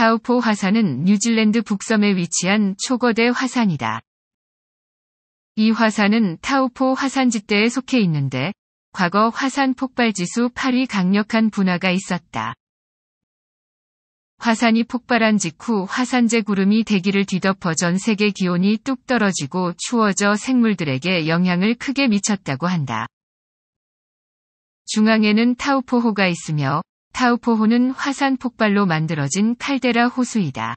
타우포 화산은 뉴질랜드 북섬에 위치한 초거대 화산이다. 이 화산은 타우포 화산지대에 속해 있는데 과거 화산 폭발지수 8이 강력한 분화가 있었다. 화산이 폭발한 직후 화산재 구름이 대기를 뒤덮어 전 세계 기온이 뚝 떨어지고 추워져 생물들에게 영향을 크게 미쳤다고 한다. 중앙에는 타우포호가 있으며 타우포호는 화산 폭발로 만들어진 칼데라 호수이다.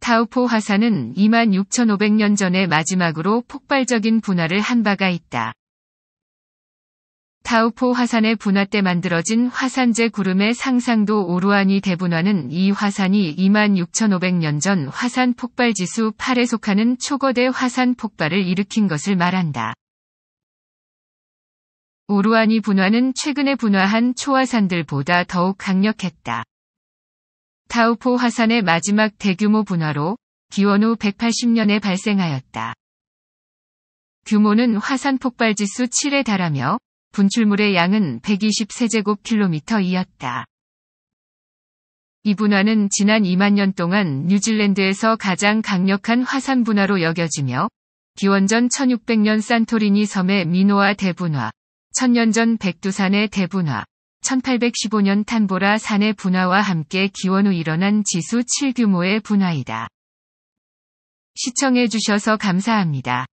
타우포 화산은 26,500년 전에 마지막으로 폭발적인 분화를 한 바가 있다. 타우포 화산의 분화 때 만들어진 화산재 구름의 상상도 오루아니 대분화는 이 화산이 26,500년 전 화산 폭발 지수 8에 속하는 초거대 화산 폭발을 일으킨 것을 말한다. 우루아니 분화는 최근에 분화한 초화산들보다 더욱 강력했다. 타우포 화산의 마지막 대규모 분화로 기원 후 180년에 발생하였다. 규모는 화산 폭발 지수 7에 달하며 분출물의 양은 120세제곱킬로미터이었다. 이 분화는 지난 2만 년 동안 뉴질랜드에서 가장 강력한 화산 분화로 여겨지며 기원전 1600년 산토리니 섬의 미노아 대분화, 1 0 0 0년전 백두산의 대분화, 1815년 탄보라 산의 분화와 함께 기원 후 일어난 지수 7규모의 분화이다. 시청해주셔서 감사합니다.